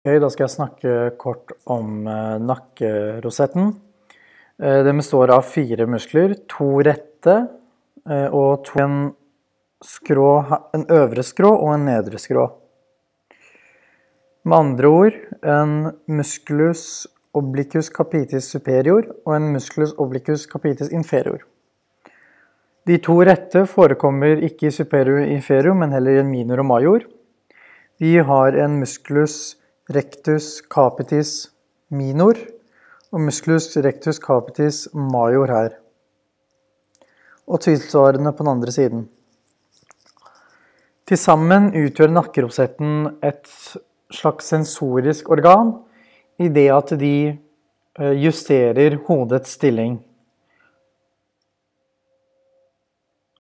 Okay, da skal jeg snakke kort om eh, nakkerosetten. Eh, den består av fire muskler, to rette eh, og to en, skrå, en øvre skrå og en nedre skrå. Med andre ord en musculus oblicus capitis superior og en musculus oblicus capitis inferior. De to rette forekommer ikke i superior inferior, men heller i en minor og major. De har en musculus rectus capitis minor og musculus rectus capitis major her. Og tilsvarende på den andre siden. Til sammen utgjør nakkerosetten et slags sensorisk organ i det at de eh, justerer hodets stilling.